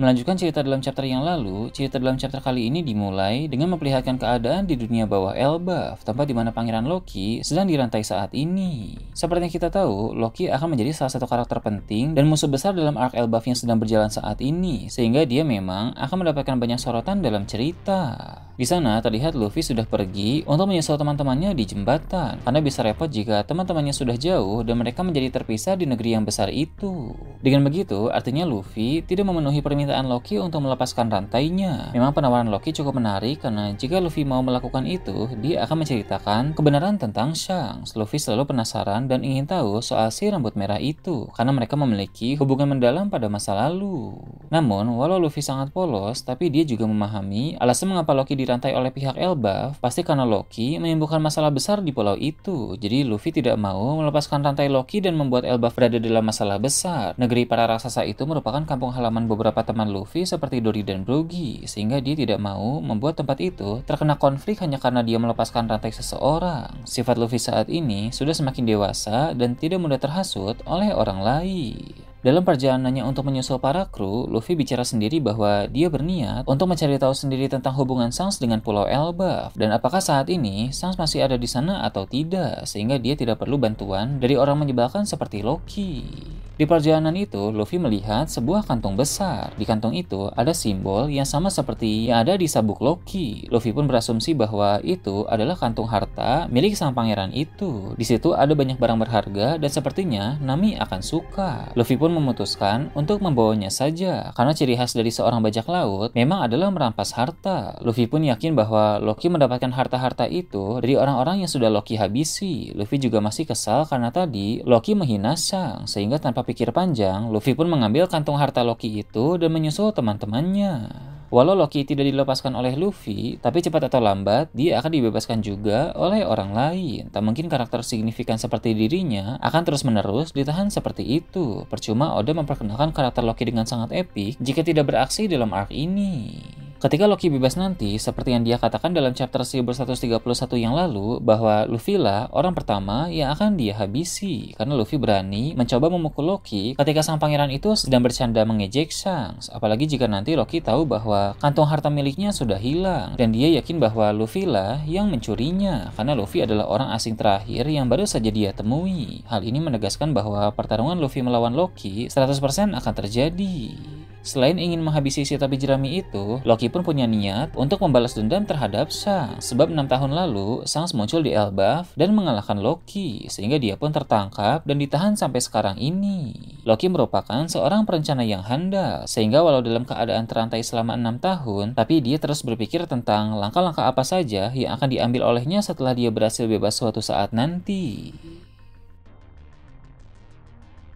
Melanjutkan cerita dalam chapter yang lalu, cerita dalam chapter kali ini dimulai dengan memperlihatkan keadaan di dunia bawah Elbaf, tempat di mana Pangeran Loki sedang dirantai saat ini. Seperti yang kita tahu, Loki akan menjadi salah satu karakter penting dan musuh besar dalam arc Elbaf yang sedang berjalan saat ini, sehingga dia memang akan mendapatkan banyak sorotan dalam cerita. Di sana terlihat Luffy sudah pergi untuk menyusul teman-temannya di jembatan, karena bisa repot jika teman-temannya sudah jauh dan mereka menjadi terpisah di negeri yang besar itu. Dengan begitu, artinya Luffy tidak memenuhi permintaan permintaan Loki untuk melepaskan rantainya. Memang penawaran Loki cukup menarik karena jika Luffy mau melakukan itu, dia akan menceritakan kebenaran tentang Shanks. Luffy selalu penasaran dan ingin tahu soal si rambut merah itu karena mereka memiliki hubungan mendalam pada masa lalu. Namun, walau Luffy sangat polos, tapi dia juga memahami alasan mengapa Loki dirantai oleh pihak Elbaf pasti karena Loki menimbulkan masalah besar di pulau itu. Jadi Luffy tidak mau melepaskan rantai Loki dan membuat Elbaf berada dalam masalah besar. Negeri para raksasa itu merupakan kampung halaman beberapa teman Luffy seperti Dori dan Brugi, sehingga dia tidak mau membuat tempat itu terkena konflik hanya karena dia melepaskan rantai seseorang. Sifat Luffy saat ini sudah semakin dewasa dan tidak mudah terhasut oleh orang lain. Dalam perjalanannya untuk menyusul para kru, Luffy bicara sendiri bahwa dia berniat untuk mencari tahu sendiri tentang hubungan Sans dengan Pulau Elbaf dan apakah saat ini Sans masih ada di sana atau tidak sehingga dia tidak perlu bantuan dari orang menyebalkan seperti Loki. Di perjalanan itu, Luffy melihat sebuah kantong besar. Di kantong itu ada simbol yang sama seperti yang ada di sabuk Loki. Luffy pun berasumsi bahwa itu adalah kantong harta milik sang pangeran itu. Di situ ada banyak barang berharga dan sepertinya Nami akan suka. Luffy pun memutuskan untuk membawanya saja karena ciri khas dari seorang bajak laut memang adalah merampas harta. Luffy pun yakin bahwa Loki mendapatkan harta-harta itu dari orang-orang yang sudah Loki habisi. Luffy juga masih kesal karena tadi Loki menghina Sang sehingga tanpa berpikir panjang, Luffy pun mengambil kantung harta Loki itu dan menyusul teman-temannya. Walau Loki tidak dilepaskan oleh Luffy, tapi cepat atau lambat dia akan dibebaskan juga oleh orang lain. Tak mungkin karakter signifikan seperti dirinya akan terus-menerus ditahan seperti itu. Percuma Oda memperkenalkan karakter Loki dengan sangat epik jika tidak beraksi dalam arc ini. Ketika Loki bebas nanti, seperti yang dia katakan dalam chapter 1131 yang lalu, bahwa Luffy lah orang pertama yang akan dia habisi. Karena Luffy berani mencoba memukul Loki ketika sang pangeran itu sedang bercanda mengejek Shanks. Apalagi jika nanti Loki tahu bahwa kantong harta miliknya sudah hilang. Dan dia yakin bahwa Luffy lah yang mencurinya. Karena Luffy adalah orang asing terakhir yang baru saja dia temui. Hal ini menegaskan bahwa pertarungan Luffy melawan Loki 100% akan terjadi. Selain ingin menghabisi si Sita jerami itu, Loki pun punya niat untuk membalas dendam terhadap Sang. Sebab enam tahun lalu, Sang muncul di Elbaf dan mengalahkan Loki, sehingga dia pun tertangkap dan ditahan sampai sekarang ini. Loki merupakan seorang perencana yang handal, sehingga walau dalam keadaan terantai selama enam tahun, tapi dia terus berpikir tentang langkah-langkah apa saja yang akan diambil olehnya setelah dia berhasil bebas suatu saat nanti.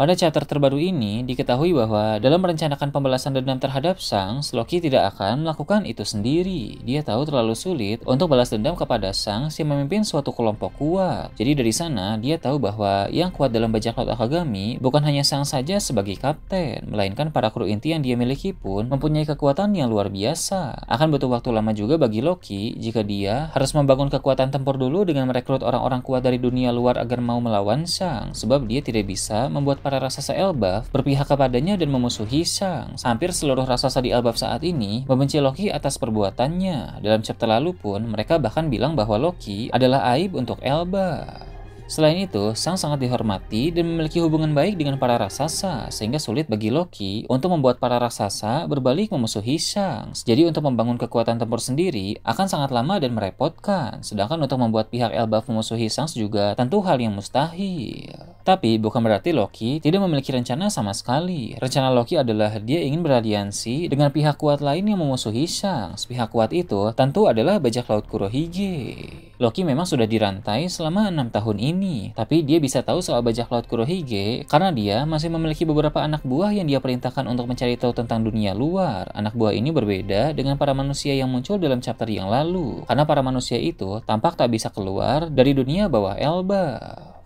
Pada chapter terbaru ini, diketahui bahwa dalam merencanakan pembalasan dendam terhadap Sang, Loki tidak akan melakukan itu sendiri. Dia tahu terlalu sulit untuk balas dendam kepada Sang si memimpin suatu kelompok kuat. Jadi dari sana, dia tahu bahwa yang kuat dalam bajak laut Akagami bukan hanya Sang saja sebagai kapten, melainkan para kru inti yang dia miliki pun mempunyai kekuatan yang luar biasa. Akan butuh waktu lama juga bagi Loki jika dia harus membangun kekuatan tempur dulu dengan merekrut orang-orang kuat dari dunia luar agar mau melawan Sang, sebab dia tidak bisa membuat para raksasa Elbaf berpihak kepadanya dan memusuhi Sang. Hampir seluruh raksasa di Elbaf saat ini membenci Loki atas perbuatannya. Dalam chapter lalu pun mereka bahkan bilang bahwa Loki adalah aib untuk Elbaf. Selain itu, Sang sangat dihormati dan memiliki hubungan baik dengan para raksasa, sehingga sulit bagi Loki untuk membuat para raksasa berbalik memusuhi Sang. Jadi untuk membangun kekuatan tempur sendiri akan sangat lama dan merepotkan, sedangkan untuk membuat pihak Elba memusuhi Sang juga tentu hal yang mustahil. Tapi bukan berarti Loki tidak memiliki rencana sama sekali. Rencana Loki adalah dia ingin beraliansi dengan pihak kuat lain yang memusuhi Shang. Pihak kuat itu tentu adalah bajak laut Kurohige. Loki memang sudah dirantai selama enam tahun ini ini. Tapi dia bisa tahu soal bajak laut Kurohige karena dia masih memiliki beberapa anak buah yang dia perintahkan untuk mencari tahu tentang dunia luar. Anak buah ini berbeda dengan para manusia yang muncul dalam chapter yang lalu. Karena para manusia itu tampak tak bisa keluar dari dunia bawah Elba.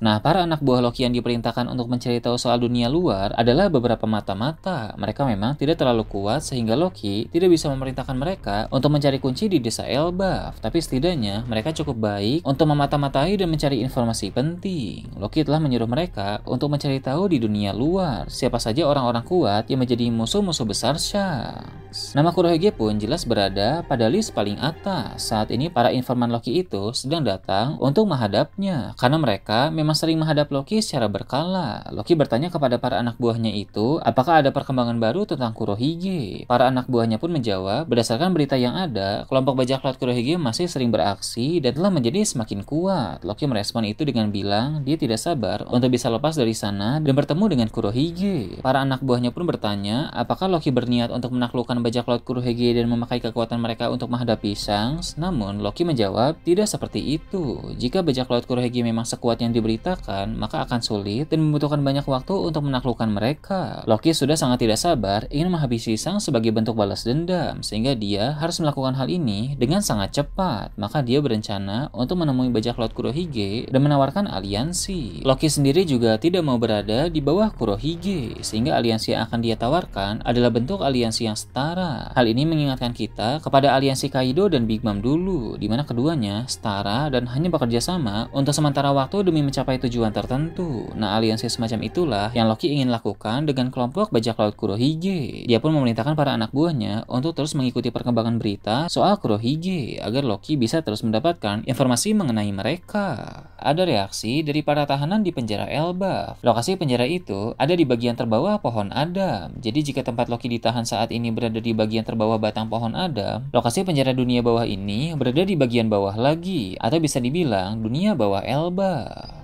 Nah, para anak buah Loki yang diperintahkan untuk mencari tahu soal dunia luar adalah beberapa mata-mata. Mereka memang tidak terlalu kuat sehingga Loki tidak bisa memerintahkan mereka untuk mencari kunci di desa Elbaf. Tapi setidaknya mereka cukup baik untuk memata-matai dan mencari informasi penting penting. Loki telah menyuruh mereka untuk mencari tahu di dunia luar siapa saja orang-orang kuat yang menjadi musuh-musuh besar Shanks. Nama Kurohige pun jelas berada pada list paling atas. Saat ini para informan Loki itu sedang datang untuk menghadapnya karena mereka memang sering menghadap Loki secara berkala. Loki bertanya kepada para anak buahnya itu apakah ada perkembangan baru tentang Kurohige. Para anak buahnya pun menjawab berdasarkan berita yang ada, kelompok bajak laut Kurohige masih sering beraksi dan telah menjadi semakin kuat. Loki merespon itu dengan bilang dia tidak sabar untuk bisa lepas dari sana dan bertemu dengan Kurohige. Para anak buahnya pun bertanya apakah Loki berniat untuk menaklukkan bajak laut Kurohige dan memakai kekuatan mereka untuk menghadapi Shanks. Namun Loki menjawab tidak seperti itu. Jika bajak laut Kurohige memang sekuat yang diberitakan, maka akan sulit dan membutuhkan banyak waktu untuk menaklukkan mereka. Loki sudah sangat tidak sabar ingin menghabisi Shanks sebagai bentuk balas dendam sehingga dia harus melakukan hal ini dengan sangat cepat. Maka dia berencana untuk menemui bajak laut Kurohige dan menawarkan aliansi. Loki sendiri juga tidak mau berada di bawah Kurohige, sehingga aliansi yang akan dia tawarkan adalah bentuk aliansi yang setara. Hal ini mengingatkan kita kepada aliansi Kaido dan Big Mom dulu, di mana keduanya setara dan hanya bekerja sama untuk sementara waktu demi mencapai tujuan tertentu. Nah, aliansi semacam itulah yang Loki ingin lakukan dengan kelompok bajak laut Kurohige. Dia pun memerintahkan para anak buahnya untuk terus mengikuti perkembangan berita soal Kurohige agar Loki bisa terus mendapatkan informasi mengenai mereka ada reaksi dari para tahanan di penjara Elba. Lokasi penjara itu ada di bagian terbawah pohon Adam. Jadi jika tempat Loki ditahan saat ini berada di bagian terbawah batang pohon Adam, lokasi penjara dunia bawah ini berada di bagian bawah lagi atau bisa dibilang dunia bawah Elba.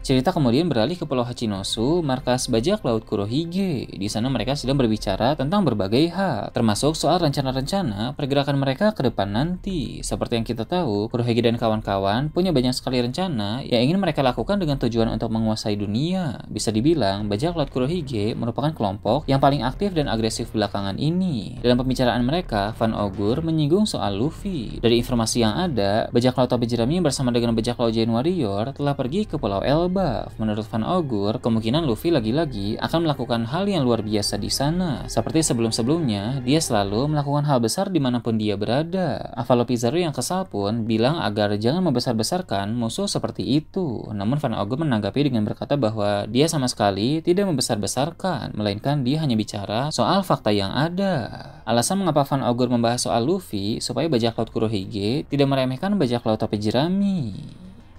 Cerita kemudian beralih ke Pulau Hachinosu, markas bajak laut Kurohige. Di sana mereka sedang berbicara tentang berbagai hal, termasuk soal rencana-rencana pergerakan mereka ke depan nanti. Seperti yang kita tahu, Kurohige dan kawan-kawan punya banyak sekali rencana yang ingin mereka lakukan dengan tujuan untuk menguasai dunia. Bisa dibilang, bajak laut Kurohige merupakan kelompok yang paling aktif dan agresif belakangan ini. Dalam pembicaraan mereka, Van Ogur menyinggung soal Luffy. Dari informasi yang ada, bajak laut Jerami bersama dengan bajak laut Jane Warrior telah pergi ke Pulau Elba Menurut Van Augur, kemungkinan Luffy lagi-lagi akan melakukan hal yang luar biasa di sana. Seperti sebelum-sebelumnya, dia selalu melakukan hal besar dimanapun dia berada. Avalo Pizarro yang kesal pun bilang agar jangan membesar-besarkan musuh seperti itu. Namun Van Augur menanggapi dengan berkata bahwa dia sama sekali tidak membesar-besarkan, melainkan dia hanya bicara soal fakta yang ada. Alasan mengapa Van Augur membahas soal Luffy supaya bajak laut Kurohige tidak meremehkan bajak laut Jerami.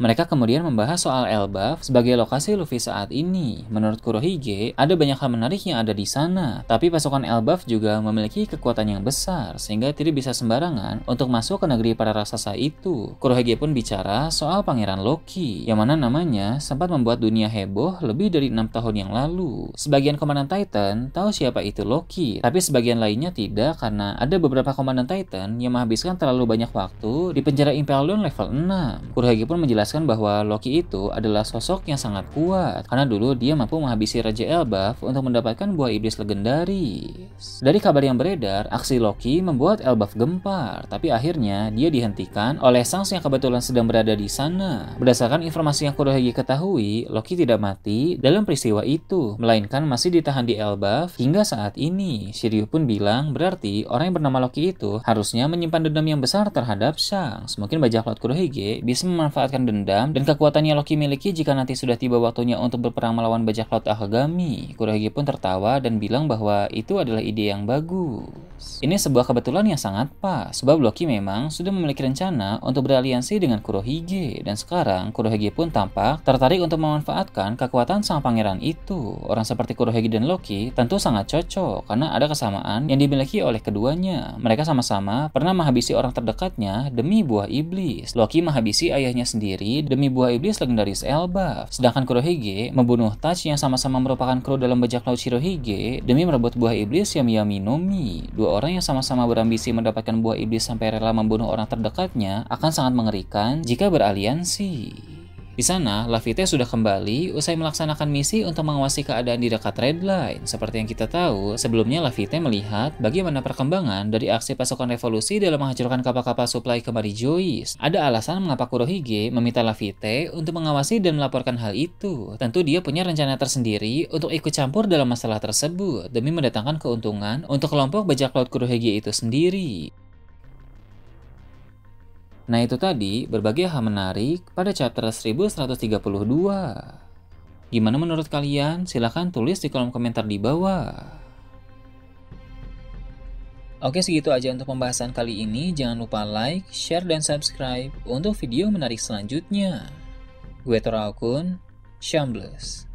Mereka kemudian membahas soal Elbaf sebagai lokasi Luffy saat ini. Menurut Kurohige, ada banyak hal menarik yang ada di sana, tapi pasukan Elbaf juga memiliki kekuatan yang besar, sehingga tidak bisa sembarangan untuk masuk ke negeri para raksasa itu. Kurohige pun bicara soal Pangeran Loki, yang mana namanya sempat membuat dunia heboh lebih dari enam tahun yang lalu. Sebagian komandan Titan tahu siapa itu Loki, tapi sebagian lainnya tidak karena ada beberapa komandan Titan yang menghabiskan terlalu banyak waktu di penjara Impel Down level 6. Kurohige pun menjelaskan menjelaskan bahwa Loki itu adalah sosok yang sangat kuat karena dulu dia mampu menghabisi Raja Elbaf untuk mendapatkan buah iblis legendaris. Dari kabar yang beredar, aksi Loki membuat Elbaf gempar, tapi akhirnya dia dihentikan oleh Sans yang kebetulan sedang berada di sana. Berdasarkan informasi yang Kurohige ketahui, Loki tidak mati dalam peristiwa itu, melainkan masih ditahan di Elbaf hingga saat ini. Shiryu pun bilang berarti orang yang bernama Loki itu harusnya menyimpan dendam yang besar terhadap Sans. Mungkin bajak laut Kurohige bisa memanfaatkan dendam dendam dan kekuatan yang Loki miliki jika nanti sudah tiba waktunya untuk berperang melawan bajak laut Akagami. Kurohige pun tertawa dan bilang bahwa itu adalah ide yang bagus. Ini sebuah kebetulan yang sangat pas, sebab Loki memang sudah memiliki rencana untuk beraliansi dengan Kurohige, dan sekarang Kurohige pun tampak tertarik untuk memanfaatkan kekuatan sang pangeran itu. Orang seperti Kurohige dan Loki tentu sangat cocok karena ada kesamaan yang dimiliki oleh keduanya. Mereka sama-sama pernah menghabisi orang terdekatnya demi buah iblis. Loki menghabisi ayahnya sendiri diri demi buah iblis legendaris Elba, Sedangkan Kurohige membunuh Tachi yang sama-sama merupakan kru dalam bajak laut Shirohige demi merebut buah iblis Yamiyami no Mi. Dua orang yang sama-sama berambisi mendapatkan buah iblis sampai rela membunuh orang terdekatnya akan sangat mengerikan jika beraliansi. Di sana, Lavite sudah kembali usai melaksanakan misi untuk mengawasi keadaan di dekat Red Line. Seperti yang kita tahu, sebelumnya Lavite melihat bagaimana perkembangan dari aksi pasukan revolusi dalam menghancurkan kapal-kapal supply ke Joyce. Ada alasan mengapa Kurohige meminta Lavite untuk mengawasi dan melaporkan hal itu. Tentu dia punya rencana tersendiri untuk ikut campur dalam masalah tersebut demi mendatangkan keuntungan untuk kelompok bajak laut Kurohige itu sendiri. Nah itu tadi berbagai hal menarik pada chapter 1132. Gimana menurut kalian? Silahkan tulis di kolom komentar di bawah. Oke segitu aja untuk pembahasan kali ini. Jangan lupa like, share, dan subscribe untuk video menarik selanjutnya. Gue Tora Akun, Shambles.